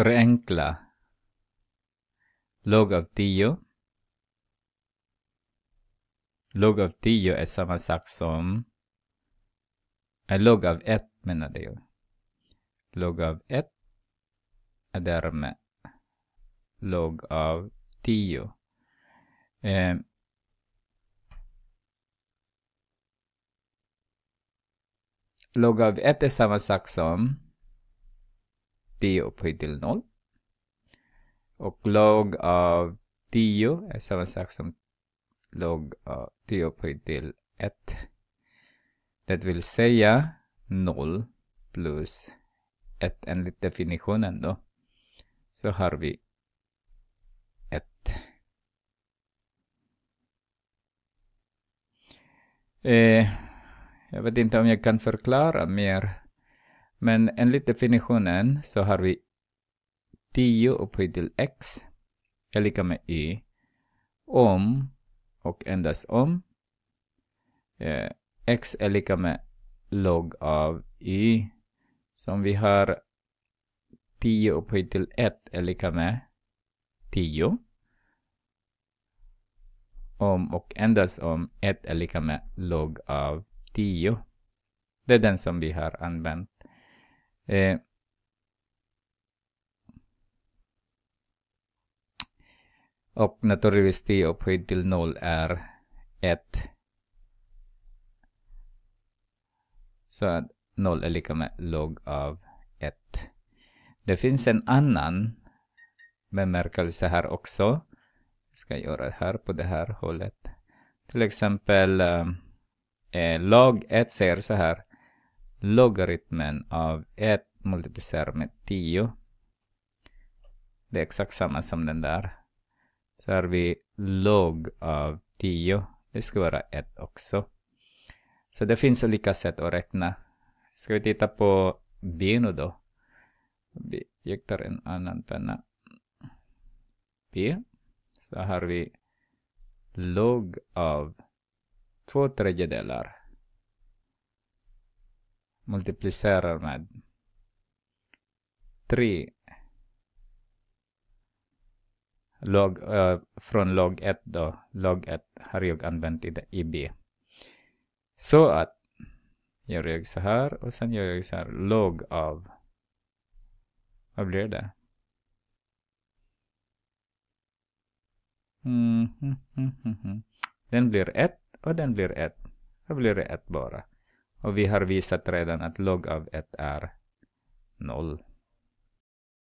Förenkla. Log av 10. Log av 10 är samma sak som... Äh, log av 1 menar jag. Log av 1 är därmed log av 10. Eh, log av 1 är samma sak som 10 upphöjt till 0. Och log av 10 är samma sak som log av 10 upphöjt till 1. Det vill säga 0 plus 1 enligt definitionen då. Så har vi 1. Eh, jag vet inte om jag kan förklara mer men enligt definitionen så har vi 10 upphöjt till x är lika med y om och endast om eh, x är lika med log av y. Så om vi har 10 upphöjt till 1 är lika med 10 om och endast om 1 är lika med log av 10. Det är den som vi har använt. Eh, och naturligtvis t upphöjd till noll är 1. Så att 0 är lika med log av 1. Det finns en annan bemärkelse här också. Jag ska göra det här på det här hållet. Till exempel eh, eh log 1 säger så här logaritmen av 1 multiplicerat med 10. Det är exakt samma som den där. Så har vi log av 10. Det ska vara 1 också. Så det finns olika sätt att räkna. Ska vi titta på B nu då? Jag tar en annan penna. B. Så har vi log av två tredjedelar multiplicerar med 3 log, äh, från log 1 då. Log 1 har jag använt i, i B. Så att gör jag så här och sen gör jag så här log av. Vad blir det? Mm, mm, mm, mm, mm. den blir 1 och den blir 1. Då blir det 1 bara. Och vi har visat redan att log av 1 är 0.